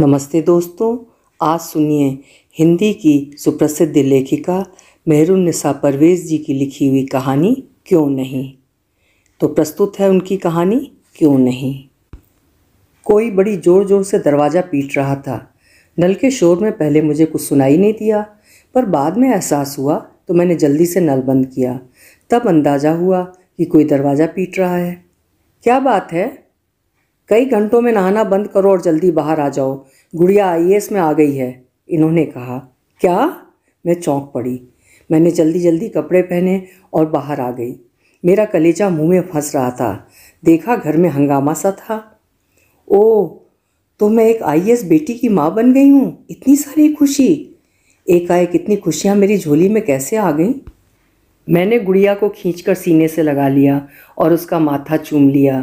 नमस्ते दोस्तों आज सुनिए हिंदी की सुप्रसिद्ध लेखिका मेहरुन परवेज जी की लिखी हुई कहानी क्यों नहीं तो प्रस्तुत है उनकी कहानी क्यों नहीं कोई बड़ी ज़ोर ज़ोर से दरवाज़ा पीट रहा था नल के शोर में पहले मुझे कुछ सुनाई नहीं दिया पर बाद में एहसास हुआ तो मैंने जल्दी से नल बंद किया तब अंदाज़ा हुआ कि कोई दरवाज़ा पीट रहा है क्या बात है कई घंटों में नहाना बंद करो और जल्दी बाहर आ जाओ गुड़िया आई में आ गई है इन्होंने कहा क्या मैं चौंक पड़ी मैंने जल्दी जल्दी कपड़े पहने और बाहर आ गई मेरा कलेजा मुंह में फंस रहा था देखा घर में हंगामा सा था ओ तो मैं एक आई बेटी की माँ बन गई हूँ इतनी सारी खुशी एकाएक इतनी खुशियाँ मेरी झोली में कैसे आ गई मैंने गुड़िया को खींचकर सीने से लगा लिया और उसका माथा चूम लिया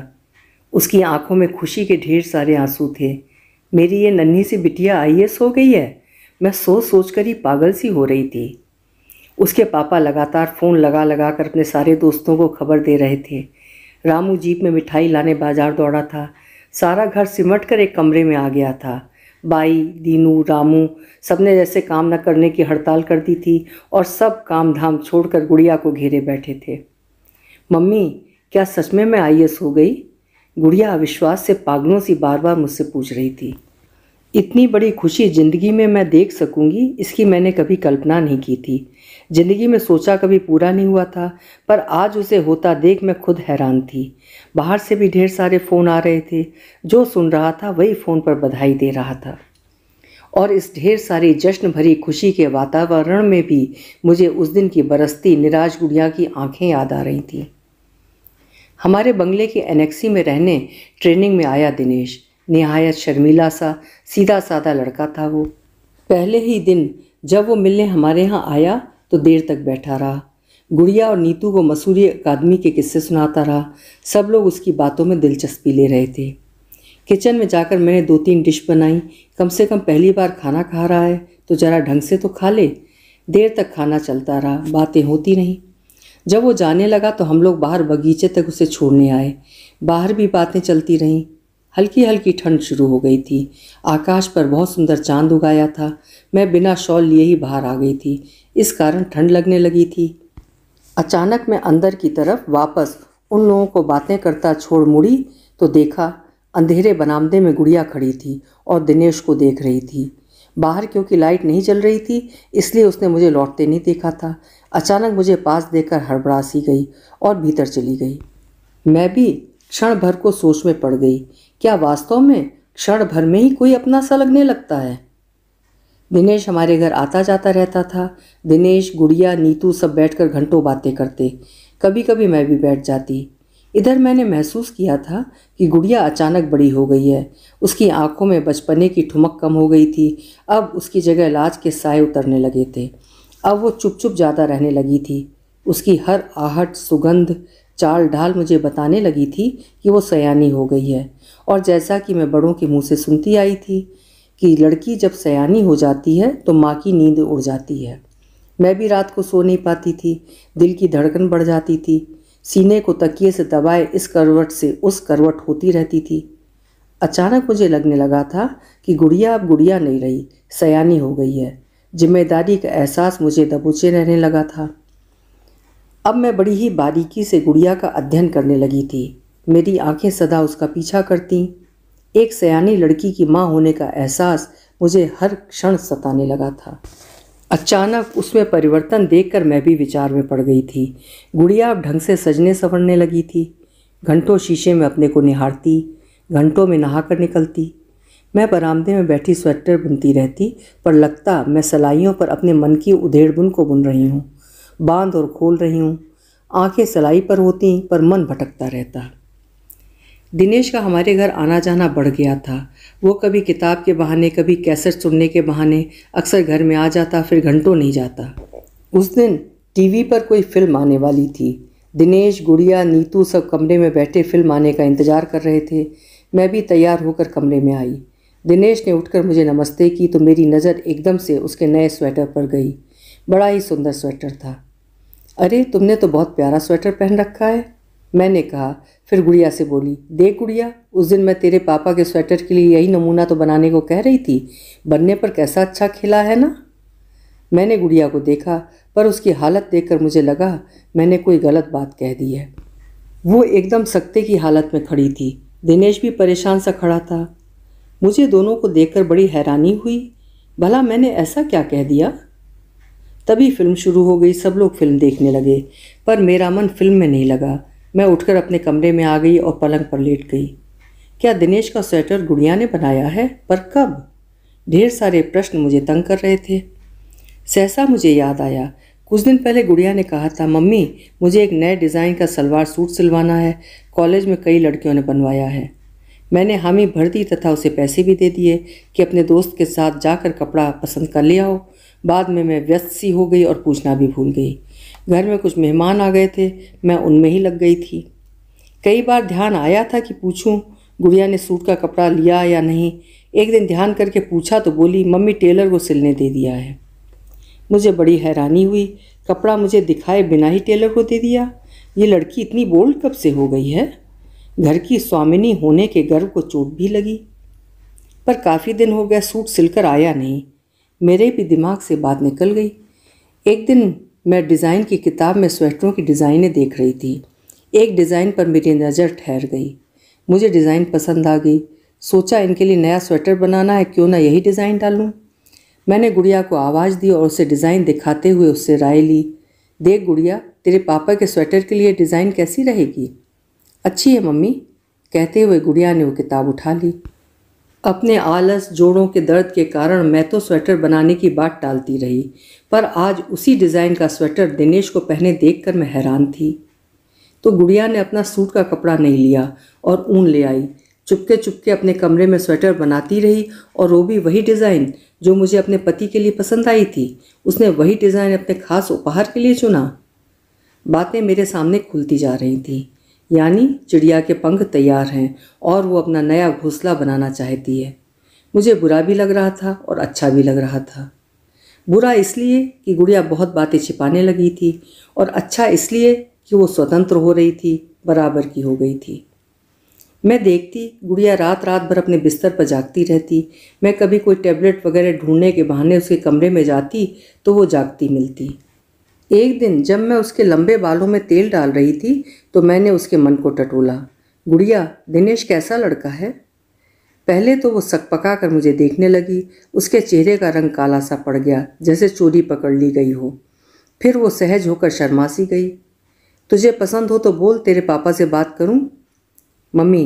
उसकी आंखों में खुशी के ढेर सारे आंसू थे मेरी ये नन्ही सी बिटिया आई हो गई है मैं सोच सोच कर ही पागल सी हो रही थी उसके पापा लगातार फ़ोन लगा लगा कर अपने सारे दोस्तों को खबर दे रहे थे रामू जीप में मिठाई लाने बाजार दौड़ा था सारा घर सिमट कर एक कमरे में आ गया था बाई दीनू रामू सबने जैसे काम न करने की हड़ताल कर दी थी और सब काम धाम छोड़कर गुड़िया को घेरे बैठे थे मम्मी क्या सच में मैं आई हो गई गुड़िया अविश्वास से पागलों सी बार बार मुझसे पूछ रही थी इतनी बड़ी खुशी ज़िंदगी में मैं देख सकूंगी इसकी मैंने कभी कल्पना नहीं की थी ज़िंदगी में सोचा कभी पूरा नहीं हुआ था पर आज उसे होता देख मैं खुद हैरान थी बाहर से भी ढेर सारे फ़ोन आ रहे थे जो सुन रहा था वही फ़ोन पर बधाई दे रहा था और इस ढेर सारी जश्न भरी खुशी के वातावरण में भी मुझे उस दिन की बरसती निराश गुड़िया की आंखें याद आ रही थीं हमारे बंगले के एनेक्सी में रहने ट्रेनिंग में आया दिनेश नहायत शर्मीला सा सीधा साधा लड़का था वो पहले ही दिन जब वो मिलने हमारे यहाँ आया तो देर तक बैठा रहा गुड़िया और नीतू को मसूरी अकादमी के किस्से सुनाता रहा सब लोग उसकी बातों में दिलचस्पी ले रहे थे किचन में जाकर मैंने दो तीन डिश बनाई कम से कम पहली बार खाना खा रहा है तो ज़रा ढंग से तो खा ले देर तक खाना चलता रहा बातें होती नहीं जब वो जाने लगा तो हम लोग बाहर बगीचे तक उसे छोड़ने आए बाहर भी बातें चलती रहीं हल्की हल्की ठंड शुरू हो गई थी आकाश पर बहुत सुंदर चांद उगाया था मैं बिना शॉल लिए ही बाहर आ गई थी इस कारण ठंड लगने लगी थी अचानक मैं अंदर की तरफ वापस उन लोगों को बातें करता छोड़ मुड़ी तो देखा अंधेरे बनामदे में गुड़िया खड़ी थी और दिनेश को देख रही थी बाहर क्योंकि लाइट नहीं चल रही थी इसलिए उसने मुझे लौटते नहीं देखा था अचानक मुझे पास देकर हड़बड़ा सी गई और भीतर चली गई मैं भी क्षण भर को सोच में पड़ गई क्या वास्तव में क्षण भर में ही कोई अपना सा लगने लगता है दिनेश हमारे घर आता जाता रहता था दिनेश गुड़िया नीतू सब बैठकर घंटों बातें करते कभी कभी मैं भी बैठ जाती इधर मैंने महसूस किया था कि गुड़िया अचानक बड़ी हो गई है उसकी आंखों में बचपने की ठुमक कम हो गई थी अब उसकी जगह लाज के साय उतरने लगे थे अब वो चुप चुप ज़्यादा रहने लगी थी उसकी हर आहट सुगंध चाल ढाल मुझे बताने लगी थी कि वो सयानी हो गई है और जैसा कि मैं बड़ों के मुंह से सुनती आई थी कि लड़की जब सयानी हो जाती है तो माँ की नींद उड़ जाती है मैं भी रात को सो नहीं पाती थी दिल की धड़कन बढ़ जाती थी सीने को तकिए से दबाए इस करवट से उस करवट होती रहती थी अचानक मुझे लगने लगा था कि गुड़िया अब गुड़िया नहीं रही सयानी हो गई है जिम्मेदारी का एहसास मुझे दबोचे रहने लगा था अब मैं बड़ी ही बारीकी से गुड़िया का अध्ययन करने लगी थी मेरी आंखें सदा उसका पीछा करती एक सयानी लड़की की माँ होने का एहसास मुझे हर क्षण सताने लगा था अचानक उसमें परिवर्तन देखकर मैं भी विचार में पड़ गई थी गुड़िया अब ढंग से सजने संवरने लगी थी घंटों शीशे में अपने को निहारती घंटों में नहाकर निकलती मैं बरामदे में बैठी स्वेटर बुनती रहती पर लगता मैं सलाइयों पर अपने मन की उधेड़ बुन को बुन रही हूँ बांध और खोल रही हूँ आंखें सलाई पर होती पर मन भटकता रहता दिनेश का हमारे घर आना जाना बढ़ गया था वो कभी किताब के बहाने कभी कैसेट सुनने के बहाने अक्सर घर में आ जाता फिर घंटों नहीं जाता उस दिन टीवी पर कोई फिल्म आने वाली थी दिनेश गुड़िया नीतू सब कमरे में बैठे फिल्म आने का इंतज़ार कर रहे थे मैं भी तैयार होकर कमरे में आई दिनेश ने उठकर मुझे नमस्ते की तो मेरी नज़र एकदम से उसके नए स्वेटर पर गई बड़ा ही सुंदर स्वेटर था अरे तुमने तो बहुत प्यारा स्वेटर पहन रखा है मैंने कहा फिर गुड़िया से बोली देख गुड़िया उस दिन मैं तेरे पापा के स्वेटर के लिए यही नमूना तो बनाने को कह रही थी बनने पर कैसा अच्छा खिला है ना मैंने गुड़िया को देखा पर उसकी हालत देखकर मुझे लगा मैंने कोई गलत बात कह दी है वो एकदम सख्ते की हालत में खड़ी थी दिनेश भी परेशान सा खड़ा था मुझे दोनों को देखकर बड़ी हैरानी हुई भला मैंने ऐसा क्या कह दिया तभी फिल्म शुरू हो गई सब लोग फिल्म देखने लगे पर मेरा मन फिल्म में नहीं लगा मैं उठकर अपने कमरे में आ गई और पलंग पर लेट गई क्या दिनेश का स्वेटर गुड़िया ने बनाया है पर कब ढेर सारे प्रश्न मुझे तंग कर रहे थे सहसा मुझे याद आया कुछ दिन पहले गुड़िया ने कहा था मम्मी मुझे एक नए डिज़ाइन का सलवार सूट सिलवाना है कॉलेज में कई लड़कियों ने बनवाया है मैंने हामी भर दी तथा उसे पैसे भी दे दिए कि अपने दोस्त के साथ जाकर कपड़ा पसंद कर लिया हो बाद में मैं व्यस्त सी हो गई और पूछना भी भूल गई घर में कुछ मेहमान आ गए थे मैं उनमें ही लग गई थी कई बार ध्यान आया था कि पूछूं गुड़िया ने सूट का कपड़ा लिया या नहीं एक दिन ध्यान करके पूछा तो बोली मम्मी टेलर को सिलने दे दिया है मुझे बड़ी हैरानी हुई कपड़ा मुझे दिखाए बिना ही टेलर को दे दिया ये लड़की इतनी बोल्ड कब से हो गई है घर की स्वामिनी होने के गर्व को चोट भी लगी पर काफ़ी दिन हो गया सूट सिलकर आया नहीं मेरे भी दिमाग से बात निकल गई एक दिन मैं डिज़ाइन की किताब में स्वेटरों की डिज़ाइनें देख रही थी एक डिज़ाइन पर मेरी नज़र ठहर गई मुझे डिज़ाइन पसंद आ गई सोचा इनके लिए नया स्वेटर बनाना है क्यों ना यही डिज़ाइन डालूं मैंने गुड़िया को आवाज़ दी और उसे डिज़ाइन दिखाते हुए उससे राय ली देख गुड़िया तेरे पापा के स्वेटर के लिए डिज़ाइन कैसी रहेगी अच्छी है मम्मी कहते हुए गुड़िया ने वो किताब उठा ली अपने आलस जोड़ों के दर्द के कारण मैं तो स्वेटर बनाने की बात टालती रही पर आज उसी डिज़ाइन का स्वेटर दिनेश को पहने देखकर मैं हैरान थी तो गुड़िया ने अपना सूट का कपड़ा नहीं लिया और ऊन ले आई चुपके चुपके अपने कमरे में स्वेटर बनाती रही और वो भी वही डिज़ाइन जो मुझे अपने पति के लिए पसंद आई थी उसने वही डिज़ाइन अपने खास उपहार के लिए चुना बातें मेरे सामने खुलती जा रही थी यानी चिड़िया के पंख तैयार हैं और वो अपना नया घोंसला बनाना चाहती है मुझे बुरा भी लग रहा था और अच्छा भी लग रहा था बुरा इसलिए कि गुड़िया बहुत बातें छिपाने लगी थी और अच्छा इसलिए कि वो स्वतंत्र हो रही थी बराबर की हो गई थी मैं देखती गुड़िया रात रात भर अपने बिस्तर पर जागती रहती मैं कभी कोई टैबलेट वगैरह ढूंढने के बहाने उसके कमरे में जाती तो वो जागती मिलती एक दिन जब मैं उसके लंबे बालों में तेल डाल रही थी तो मैंने उसके मन को टटोला गुड़िया दिनेश कैसा लड़का है पहले तो वो सकपका कर मुझे देखने लगी उसके चेहरे का रंग काला सा पड़ गया जैसे चोरी पकड़ ली गई हो फिर वो सहज होकर शर्मा सी गई तुझे पसंद हो तो बोल तेरे पापा से बात करूं? मम्मी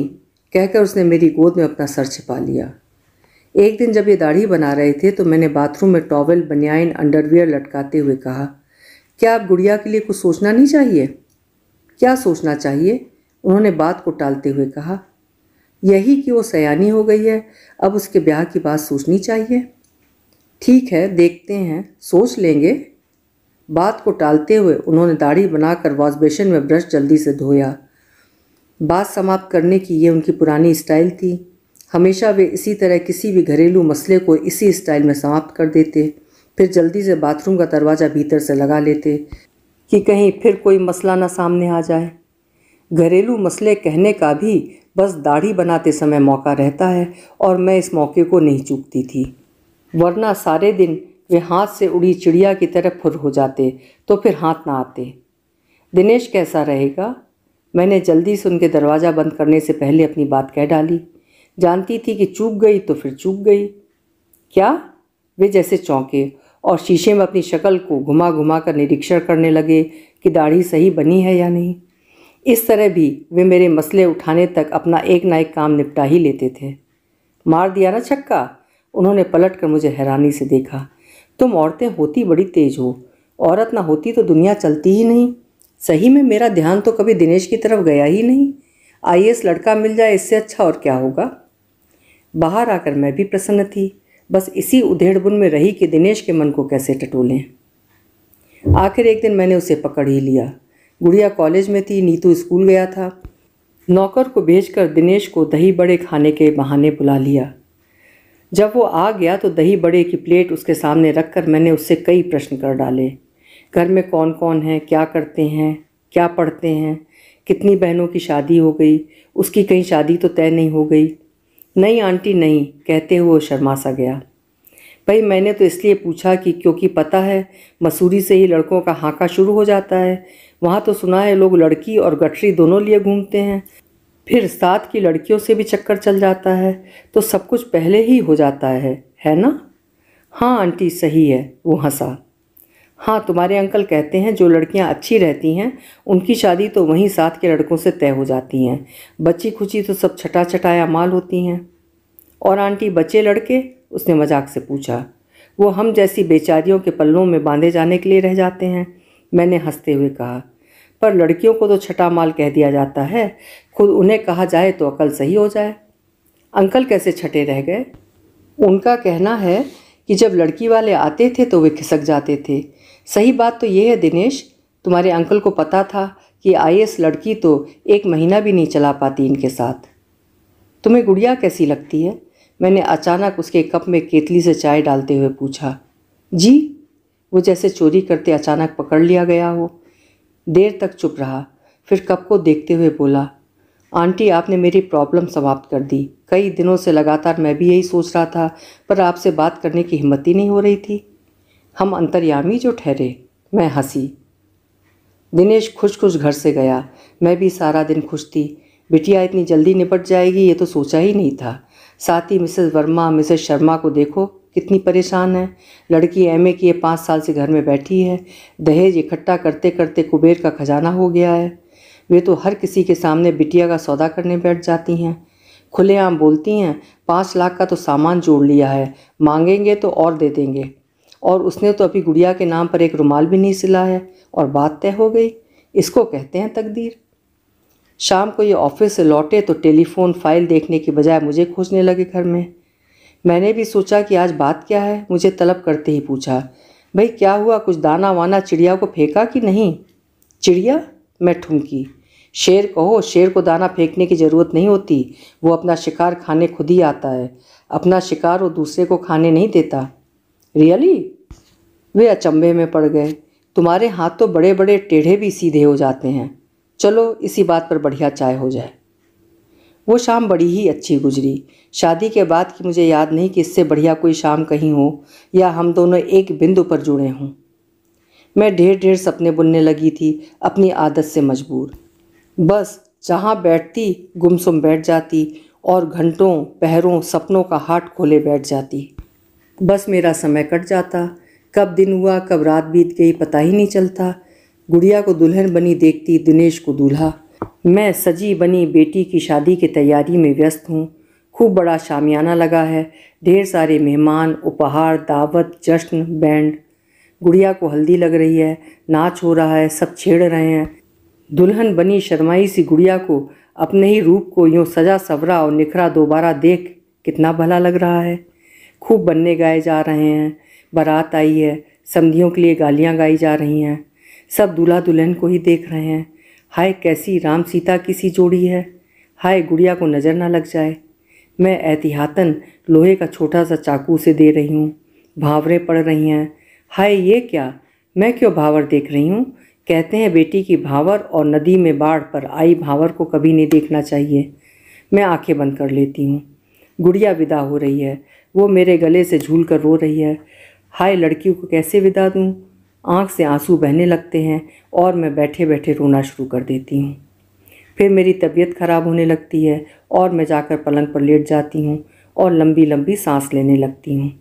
कहकर उसने मेरी गोद में अपना सर छिपा लिया एक दिन जब ये दाढ़ी बना रहे थे तो मैंने बाथरूम में टॉवल बनियाइन अंडरवियर लटकाते हुए कहा क्या आप गुड़िया के लिए कुछ सोचना नहीं चाहिए क्या सोचना चाहिए उन्होंने बात को टालते हुए कहा यही कि वो सयानी हो गई है अब उसके ब्याह की बात सोचनी चाहिए ठीक है देखते हैं सोच लेंगे बात को टालते हुए उन्होंने दाढ़ी बनाकर वॉशबेसन में ब्रश जल्दी से धोया बात समाप्त करने की ये उनकी पुरानी स्टाइल थी हमेशा वे इसी तरह किसी भी घरेलू मसले को इसी स्टाइल में समाप्त कर देते फिर जल्दी से बाथरूम का दरवाज़ा भीतर से लगा लेते कि कहीं फिर कोई मसला ना सामने आ जाए घरेलू मसले कहने का भी बस दाढ़ी बनाते समय मौका रहता है और मैं इस मौके को नहीं चूकती थी वरना सारे दिन वे हाथ से उड़ी चिड़िया की तरह फुर हो जाते तो फिर हाथ ना आते दिनेश कैसा रहेगा मैंने जल्दी से उनके दरवाज़ा बंद करने से पहले अपनी बात कह डाली जानती थी कि चूक गई तो फिर चूक गई क्या वे जैसे चौंके और शीशे में अपनी शक्ल को घुमा घुमा कर निरीक्षण करने लगे कि दाढ़ी सही बनी है या नहीं इस तरह भी वे मेरे मसले उठाने तक अपना एक ना एक काम निपटा ही लेते थे मार दिया ना छक्का उन्होंने पलट कर मुझे हैरानी से देखा तुम औरतें होती बड़ी तेज हो औरत ना होती तो दुनिया चलती ही नहीं सही में मेरा ध्यान तो कभी दिनेश की तरफ गया ही नहीं आई लड़का मिल जाए इससे अच्छा और क्या होगा बाहर आकर मैं भी प्रसन्न थी बस इसी उधेड़बुन में रही कि दिनेश के मन को कैसे टटोलें आखिर एक दिन मैंने उसे पकड़ ही लिया गुड़िया कॉलेज में थी नीतू स्कूल गया था नौकर को भेजकर दिनेश को दही बड़े खाने के बहाने बुला लिया जब वो आ गया तो दही बड़े की प्लेट उसके सामने रख कर मैंने उससे कई प्रश्न कर डाले घर में कौन कौन है क्या करते हैं क्या पढ़ते हैं कितनी बहनों की शादी हो गई उसकी कहीं शादी तो तय नहीं हो गई नहीं आंटी नहीं कहते हुए शर्मा सा गया भाई मैंने तो इसलिए पूछा कि क्योंकि पता है मसूरी से ही लड़कों का हाका शुरू हो जाता है वहाँ तो सुना है लोग लड़की और गठरी दोनों लिए घूमते हैं फिर साथ की लड़कियों से भी चक्कर चल जाता है तो सब कुछ पहले ही हो जाता है है ना हाँ आंटी सही है वो हंसा हाँ तुम्हारे अंकल कहते हैं जो लड़कियाँ अच्छी रहती हैं उनकी शादी तो वहीं साथ के लड़कों से तय हो जाती हैं बच्ची खुची तो सब छटा छटाया माल होती हैं और आंटी बच्चे लड़के उसने मजाक से पूछा वो हम जैसी बेचारियों के पल्लों में बांधे जाने के लिए रह जाते हैं मैंने हंसते हुए कहा पर लड़कियों को तो छटा माल कह दिया जाता है खुद उन्हें कहा जाए तो अकल सही हो जाए अंकल कैसे छटे रह गए उनका कहना है कि जब लड़की वाले आते थे तो वे खिसक जाते थे सही बात तो यह है दिनेश तुम्हारे अंकल को पता था कि आई लड़की तो एक महीना भी नहीं चला पाती इनके साथ तुम्हें गुड़िया कैसी लगती है मैंने अचानक उसके कप में केतली से चाय डालते हुए पूछा जी वो जैसे चोरी करते अचानक पकड़ लिया गया हो देर तक चुप रहा फिर कप को देखते हुए बोला आंटी आपने मेरी प्रॉब्लम समाप्त कर दी कई दिनों से लगातार मैं भी यही सोच रहा था पर आपसे बात करने की हिम्मत ही नहीं हो रही थी हम अंतर्यामी जो ठहरे मैं हंसी दिनेश खुश खुश घर से गया मैं भी सारा दिन खुश थी बिटिया इतनी जल्दी निपट जाएगी ये तो सोचा ही नहीं था साथ ही मिसेस वर्मा मिसेस शर्मा को देखो कितनी परेशान है लड़की एम ए किए पाँच साल से घर में बैठी है दहेज इकट्ठा करते करते कुबेर का खजाना हो गया है वे तो हर किसी के सामने बिटिया का सौदा करने बैठ जाती हैं खुलेआम बोलती हैं पाँच लाख का तो सामान जोड़ लिया है मांगेंगे तो और दे देंगे और उसने तो अभी गुड़िया के नाम पर एक रुमाल भी नहीं सिला है और बात तय हो गई इसको कहते हैं तकदीर शाम को ये ऑफिस से लौटे तो टेलीफोन फाइल देखने की बजाय मुझे खोजने लगे घर में मैंने भी सोचा कि आज बात क्या है मुझे तलब करते ही पूछा भाई क्या हुआ कुछ दाना वाना चिड़िया को फेंका कि नहीं चिड़िया मैं ठुमकी शेर कहो शेर को दाना फेंकने की ज़रूरत नहीं होती वो अपना शिकार खाने खुद ही आता है अपना शिकार वो दूसरे को खाने नहीं देता रियली वे अचंभे में पड़ गए तुम्हारे हाथ तो बड़े बड़े टेढ़े भी सीधे हो जाते हैं चलो इसी बात पर बढ़िया चाय हो जाए वो शाम बड़ी ही अच्छी गुजरी शादी के बाद की मुझे याद नहीं कि इससे बढ़िया कोई शाम कहीं हो या हम दोनों एक बिंदु पर जुड़े हों मैं ढेर ढेर सपने बुनने लगी थी अपनी आदत से मजबूर बस जहाँ बैठती गुमसुम बैठ जाती और घंटों पहरों सपनों का हाट खोले बैठ जाती बस मेरा समय कट जाता कब दिन हुआ कब रात बीत गई पता ही नहीं चलता गुड़िया को दुल्हन बनी देखती दिनेश को दूल्हा मैं सजी बनी बेटी की शादी की तैयारी में व्यस्त हूँ खूब बड़ा शामियाना लगा है ढेर सारे मेहमान उपहार दावत जश्न बैंड गुड़िया को हल्दी लग रही है नाच हो रहा है सब छेड़ रहे हैं दुल्हन बनी शर्माई सी गुड़िया को अपने ही रूप को यूँ सजा सवरा और निखरा दोबारा देख कितना भला लग रहा है खूब बनने गाए जा रहे हैं बारात आई है समधियों के लिए गालियाँ गाई जा रही हैं सब दूल्हा दुल्हन को ही देख रहे हैं हाय कैसी राम सीता की सी जोड़ी है हाय गुड़िया को नज़र ना लग जाए मैं एहतियातन लोहे का छोटा सा चाकू उसे दे रही हूँ भावरें पड़ रही हैं हाय ये क्या मैं क्यों भावर देख रही हूँ कहते हैं बेटी की भावर और नदी में बाढ़ पर आई भावर को कभी नहीं देखना चाहिए मैं आंखें बंद कर लेती हूँ गुड़िया विदा हो रही है वो मेरे गले से झूल कर रो रही है हाय लड़की को कैसे विदा दूँ आँख से आंसू बहने लगते हैं और मैं बैठे बैठे रोना शुरू कर देती हूँ फिर मेरी तबीयत ख़राब होने लगती है और मैं जाकर पलंग पर लेट जाती हूँ और लंबी लंबी सांस लेने लगती हूँ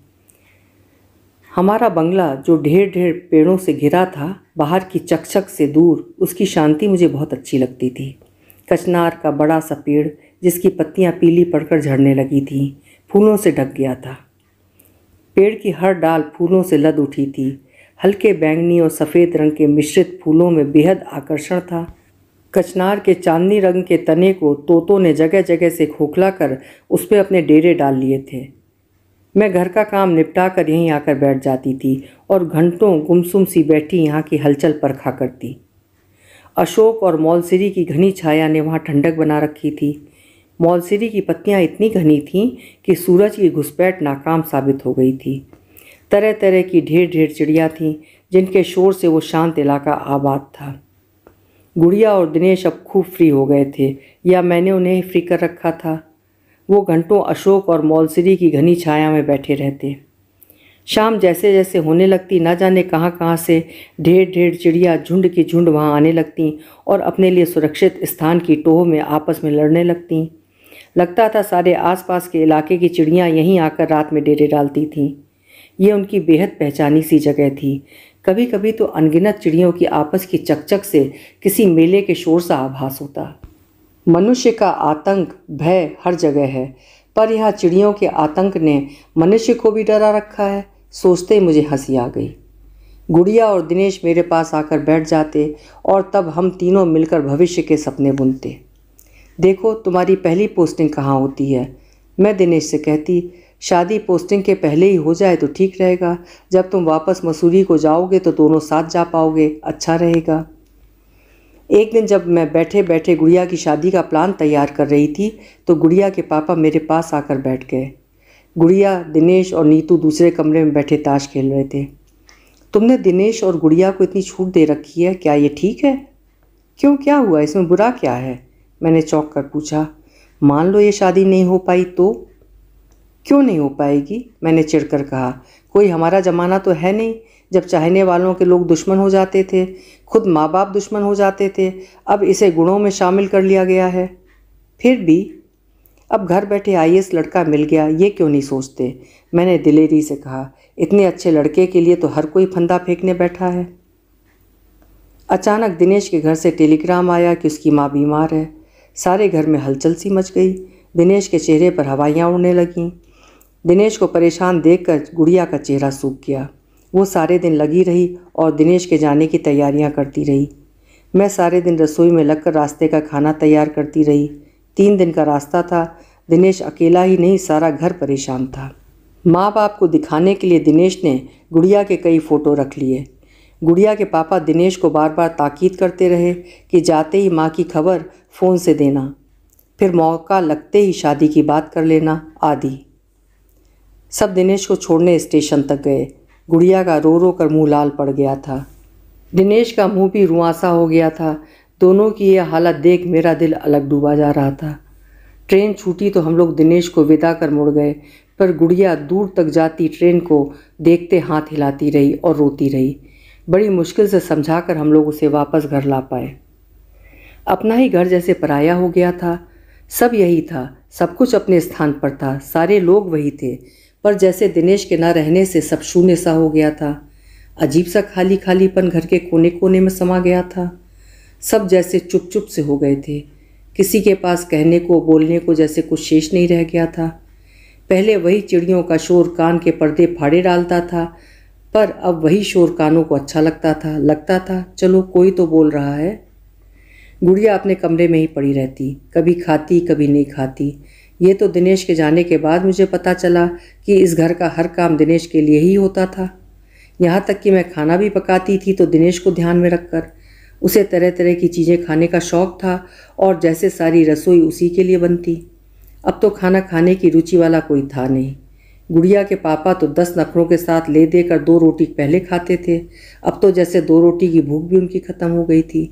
हमारा बंगला जो ढेर ढेर पेड़ों से घिरा था बाहर की चकचक से दूर उसकी शांति मुझे बहुत अच्छी लगती थी कचनार का बड़ा सा पेड़ जिसकी पत्तियाँ पीली पड़कर झड़ने लगी थीं फूलों से ढक गया था पेड़ की हर डाल फूलों से लद उठी थी हल्के बैंगनी और सफ़ेद रंग के मिश्रित फूलों में बेहद आकर्षण था कचनार के चांदनी रंग के तने को तोतों ने जगह जगह से खोखला कर उस पर अपने डेरे डाल लिए थे मैं घर का काम निपटा कर यहीं आकर बैठ जाती थी और घंटों गुमसुम सी बैठी यहाँ की हलचल परखा करती अशोक और मौलसिरी की घनी छाया ने वहाँ ठंडक बना रखी थी मौलसिरी की पत्तियाँ इतनी घनी थीं कि सूरज की घुसपैठ नाकाम साबित हो गई थी तरह तरह की ढेर ढेर चिड़िया थीं जिनके शोर से वो शांत इलाका आबाद था गुड़िया और दिनेश अब खूब फ्री हो गए थे या मैंने उन्हें फ्री कर रखा था वो घंटों अशोक और मौलसिरी की घनी छाया में बैठे रहते शाम जैसे जैसे होने लगती ना जाने कहाँ कहाँ से ढेर ढेर चिड़िया झुंड की झुंड वहाँ आने लगती और अपने लिए सुरक्षित स्थान की टोह में आपस में लड़ने लगती लगता था सारे आसपास के इलाके की चिड़ियाँ यहीं आकर रात में डेरे डालती थीं ये उनकी बेहद पहचानी सी जगह थी कभी कभी तो अनगिनत चिड़ियों की आपस की चकचक से किसी मेले के शोर सा आभास होता मनुष्य का आतंक भय हर जगह है पर यह चिड़ियों के आतंक ने मनुष्य को भी डरा रखा है सोचते मुझे हंसी आ गई गुड़िया और दिनेश मेरे पास आकर बैठ जाते और तब हम तीनों मिलकर भविष्य के सपने बुनते देखो तुम्हारी पहली पोस्टिंग कहाँ होती है मैं दिनेश से कहती शादी पोस्टिंग के पहले ही हो जाए तो ठीक रहेगा जब तुम वापस मसूरी को जाओगे तो दोनों साथ जा पाओगे अच्छा रहेगा एक दिन जब मैं बैठे बैठे गुड़िया की शादी का प्लान तैयार कर रही थी तो गुड़िया के पापा मेरे पास आकर बैठ गए गुड़िया दिनेश और नीतू दूसरे कमरे में बैठे ताश खेल रहे थे तुमने दिनेश और गुड़िया को इतनी छूट दे रखी है क्या ये ठीक है क्यों क्या हुआ इसमें बुरा क्या है मैंने चौंक कर पूछा मान लो ये शादी नहीं हो पाई तो क्यों नहीं हो पाएगी मैंने चिढ़कर कहा कोई हमारा ज़माना तो है नहीं जब चाहने वालों के लोग दुश्मन हो जाते थे खुद माँ बाप दुश्मन हो जाते थे अब इसे गुणों में शामिल कर लिया गया है फिर भी अब घर बैठे आई लड़का मिल गया ये क्यों नहीं सोचते मैंने दिलेरी से कहा इतने अच्छे लड़के के लिए तो हर कोई फंदा फेंकने बैठा है अचानक दिनेश के घर से टेलीग्राम आया कि उसकी माँ बीमार है सारे घर में हलचल सी मच गई दिनेश के चेहरे पर हवाइयाँ उड़ने लगीं दिनेश को परेशान देखकर गुड़िया का चेहरा सूख गया वो सारे दिन लगी रही और दिनेश के जाने की तैयारियां करती रही मैं सारे दिन रसोई में लगकर रास्ते का खाना तैयार करती रही तीन दिन का रास्ता था दिनेश अकेला ही नहीं सारा घर परेशान था माँ बाप को दिखाने के लिए दिनेश ने गुड़िया के कई फ़ोटो रख लिए गुड़िया के पापा दिनेश को बार बार ताकीद करते रहे कि जाते ही माँ की खबर फ़ोन से देना फिर मौका लगते ही शादी की बात कर लेना आदि सब दिनेश को छोड़ने स्टेशन तक गए गुड़िया का रो रो कर मुँह लाल पड़ गया था दिनेश का मुंह भी रुआसा हो गया था दोनों की यह हालत देख मेरा दिल अलग डूबा जा रहा था ट्रेन छूटी तो हम लोग दिनेश को विदा कर मुड़ गए पर गुड़िया दूर तक जाती ट्रेन को देखते हाथ हिलाती रही और रोती रही बड़ी मुश्किल से समझाकर हम लोग उसे वापस घर ला पाए अपना ही घर जैसे पराया हो गया था सब यही था सब कुछ अपने स्थान पर था सारे लोग वही थे पर जैसे दिनेश के ना रहने से सब शून्य सा हो गया था अजीब सा खाली खालीपन घर के कोने कोने में समा गया था सब जैसे चुप चुप से हो गए थे किसी के पास कहने को बोलने को जैसे कुछ शेष नहीं रह गया था पहले वही चिड़ियों का शोर कान के पर्दे फाड़े डालता था पर अब वही शोर कानों को अच्छा लगता था लगता था चलो कोई तो बोल रहा है गुड़िया अपने कमरे में ही पड़ी रहती कभी खाती कभी नहीं खाती ये तो दिनेश के जाने के बाद मुझे पता चला कि इस घर का हर काम दिनेश के लिए ही होता था यहाँ तक कि मैं खाना भी पकाती थी तो दिनेश को ध्यान में रखकर उसे तरह तरह की चीज़ें खाने का शौक़ था और जैसे सारी रसोई उसी के लिए बनती अब तो खाना खाने की रुचि वाला कोई था नहीं गुड़िया के पापा तो दस नखरों के साथ ले देकर दो रोटी पहले खाते थे अब तो जैसे दो रोटी की भूख भी उनकी ख़त्म हो गई थी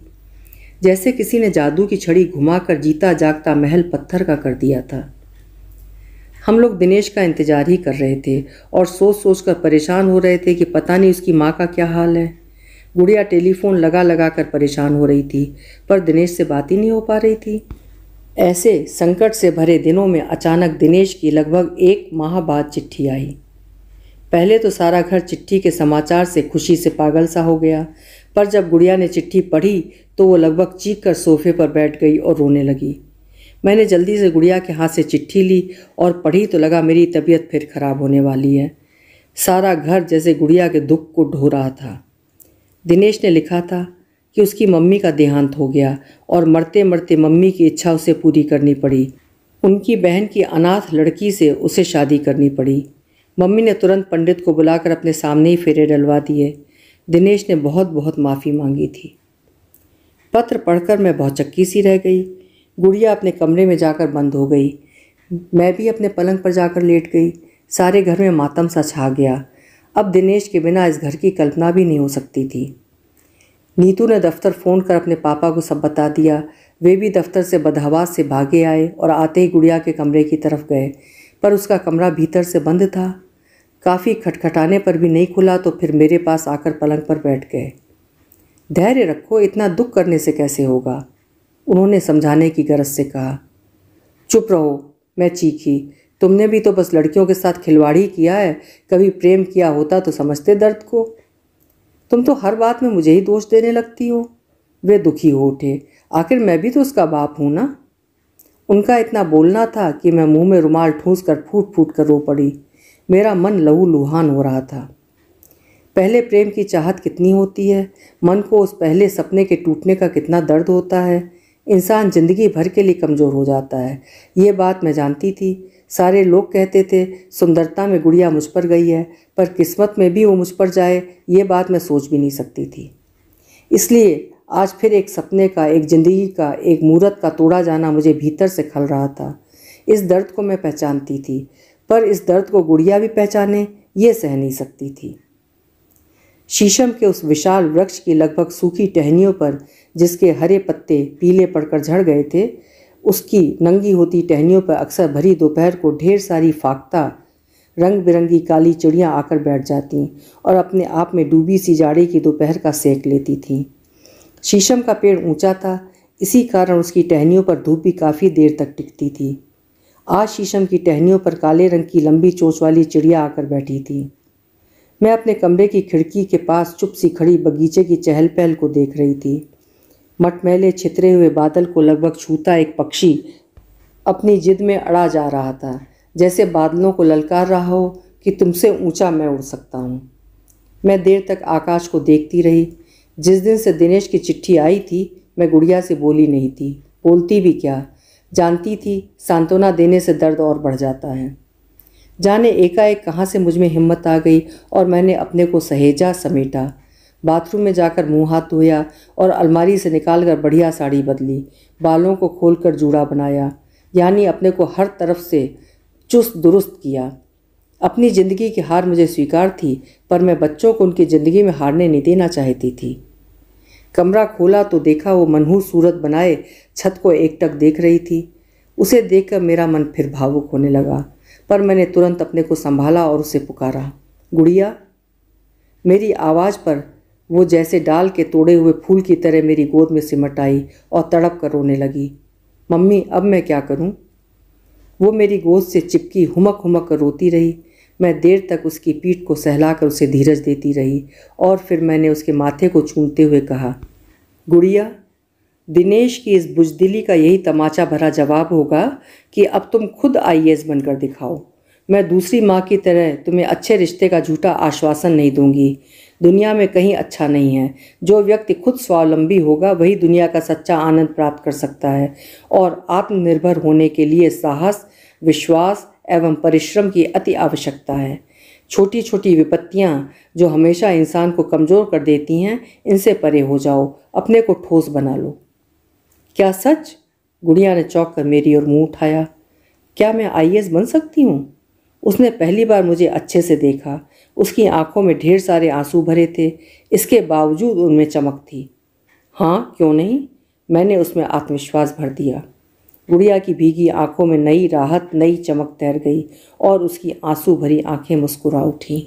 जैसे किसी ने जादू की छड़ी घुमाकर जीता जागता महल पत्थर का कर दिया था हम लोग दिनेश का इंतजार ही कर रहे थे और सोच सोच कर परेशान हो रहे थे कि पता नहीं उसकी माँ का क्या हाल है गुड़िया टेलीफोन लगा लगा कर परेशान हो रही थी पर दिनेश से बात ही नहीं हो पा रही थी ऐसे संकट से भरे दिनों में अचानक दिनेश की लगभग एक माह बाद चिट्ठी आई पहले तो सारा घर चिट्ठी के समाचार से खुशी से पागल सा हो गया पर जब गुड़िया ने चिट्ठी पढ़ी तो वो लगभग चीख कर सोफे पर बैठ गई और रोने लगी मैंने जल्दी से गुड़िया के हाथ से चिट्ठी ली और पढ़ी तो लगा मेरी तबीयत फिर ख़राब होने वाली है सारा घर जैसे गुड़िया के दुख को ढो रहा था दिनेश ने लिखा था कि उसकी मम्मी का देहांत हो गया और मरते मरते मम्मी की इच्छा उसे पूरी करनी पड़ी उनकी बहन की अनाथ लड़की से उसे शादी करनी पड़ी मम्मी ने तुरंत पंडित को बुलाकर अपने सामने ही फेरे डलवा दिए दिनेश ने बहुत बहुत माफ़ी मांगी थी पत्र पढ़कर मैं बहुत चक्की सी रह गई गुड़िया अपने कमरे में जाकर बंद हो गई मैं भी अपने पलंग पर जाकर लेट गई सारे घर में मातम सा छा गया अब दिनेश के बिना इस घर की कल्पना भी नहीं हो सकती थी नीतू ने दफ्तर फ़ोन कर अपने पापा को सब बता दिया वे भी दफ्तर से बदहवास से भागे आए और आते ही गुड़िया के कमरे की तरफ गए पर उसका कमरा भीतर से बंद था काफ़ी खटखटाने पर भी नहीं खुला तो फिर मेरे पास आकर पलंग पर बैठ गए धैर्य रखो इतना दुख करने से कैसे होगा उन्होंने समझाने की गरज से कहा चुप रहो मैं चीखी तुमने भी तो बस लड़कियों के साथ खिलवाड़ी किया है कभी प्रेम किया होता तो समझते दर्द को तुम तो हर बात में मुझे ही दोष देने लगती हो वे दुखी हो उठे आखिर मैं भी तो उसका बाप हूँ ना उनका इतना बोलना था कि मैं मुंह में रुमाल ठूंस कर फूट फूट कर रो पड़ी मेरा मन लहू लुहान हो रहा था पहले प्रेम की चाहत कितनी होती है मन को उस पहले सपने के टूटने का कितना दर्द होता है इंसान ज़िंदगी भर के लिए कमज़ोर हो जाता है ये बात मैं जानती थी सारे लोग कहते थे सुंदरता में गुड़िया मुझ पर गई है पर किस्मत में भी वो मुझ पर जाए ये बात मैं सोच भी नहीं सकती थी इसलिए आज फिर एक सपने का एक ज़िंदगी का एक मूर्त का तोड़ा जाना मुझे भीतर से खल रहा था इस दर्द को मैं पहचानती थी पर इस दर्द को गुड़िया भी पहचाने ये सह नहीं सकती थी शीशम के उस विशाल वृक्ष की लगभग सूखी टहनियों पर जिसके हरे पत्ते पीले पड़कर झड़ गए थे उसकी नंगी होती टहनियों पर अक्सर भरी दोपहर को ढेर सारी फाकता रंग बिरंगी काली चिड़ियाँ आकर बैठ जाती और अपने आप में डूबी सी जाड़े की दोपहर का सेक लेती थी शीशम का पेड़ ऊंचा था इसी कारण उसकी टहनियों पर धूप भी काफ़ी देर तक टिकती थी आज शीशम की टहनियों पर काले रंग की लंबी चोंच वाली चिड़िया आकर बैठी थी मैं अपने कमरे की खिड़की के पास चुप सी खड़ी बगीचे की चहल पहल को देख रही थी मटमैले छितरे हुए बादल को लगभग छूता एक पक्षी अपनी जिद में अड़ा जा रहा था जैसे बादलों को ललकार रहा हो कि तुमसे ऊंचा मैं उड़ सकता हूँ मैं देर तक आकाश को देखती रही जिस दिन से दिनेश की चिट्ठी आई थी मैं गुड़िया से बोली नहीं थी बोलती भी क्या जानती थी सांत्वना देने से दर्द और बढ़ जाता है जाने एकाएक कहाँ से मुझ में हिम्मत आ गई और मैंने अपने को सहेजा समेटा बाथरूम में जाकर मुंह हाथ धोया और अलमारी से निकाल कर बढ़िया साड़ी बदली बालों को खोलकर जूड़ा बनाया यानी अपने को हर तरफ से चुस्त दुरुस्त किया अपनी ज़िंदगी की हार मुझे स्वीकार थी पर मैं बच्चों को उनकी ज़िंदगी में हारने नहीं देना चाहती थी कमरा खोला तो देखा वो मनहूर सूरत बनाए छत को एकटक देख रही थी उसे देखकर मेरा मन फिर भावुक होने लगा पर मैंने तुरंत अपने को संभाला और उसे पुकारा गुड़िया मेरी आवाज़ पर वो जैसे डाल के तोड़े हुए फूल की तरह मेरी गोद में सिमट आई और तड़प कर रोने लगी मम्मी अब मैं क्या करूं? वो मेरी गोद से चिपकी हुमक हुमक कर रोती रही मैं देर तक उसकी पीठ को सहलाकर उसे धीरज देती रही और फिर मैंने उसके माथे को चूमते हुए कहा गुड़िया दिनेश की इस बुजदिली का यही तमाचा भरा जवाब होगा कि अब तुम खुद आईएएस बनकर दिखाओ मैं दूसरी माँ की तरह तुम्हें अच्छे रिश्ते का झूठा आश्वासन नहीं दूंगी दुनिया में कहीं अच्छा नहीं है जो व्यक्ति खुद स्वावलंबी होगा वही दुनिया का सच्चा आनंद प्राप्त कर सकता है और आत्मनिर्भर होने के लिए साहस विश्वास एवं परिश्रम की अति आवश्यकता है छोटी छोटी विपत्तियाँ जो हमेशा इंसान को कमज़ोर कर देती हैं इनसे परे हो जाओ अपने को ठोस बना लो क्या सच गुड़िया ने चौंक कर मेरी ओर मुंह उठाया क्या मैं आई बन सकती हूँ उसने पहली बार मुझे अच्छे से देखा उसकी आंखों में ढेर सारे आंसू भरे थे इसके बावजूद उनमें चमक थी हाँ क्यों नहीं मैंने उसमें आत्मविश्वास भर दिया गुड़िया की भीगी आंखों में नई राहत नई चमक तैर गई और उसकी आंसू भरी आंखें मुस्कुरा उठी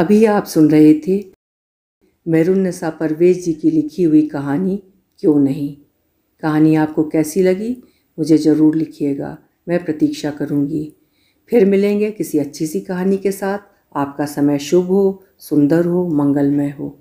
अभी आप सुन रहे थे मेहरुन्नसा परवेज जी की लिखी हुई कहानी क्यों नहीं कहानी आपको कैसी लगी मुझे ज़रूर लिखिएगा मैं प्रतीक्षा करूँगी फिर मिलेंगे किसी अच्छी सी कहानी के साथ आपका समय शुभ हो सुंदर हो मंगलमय हो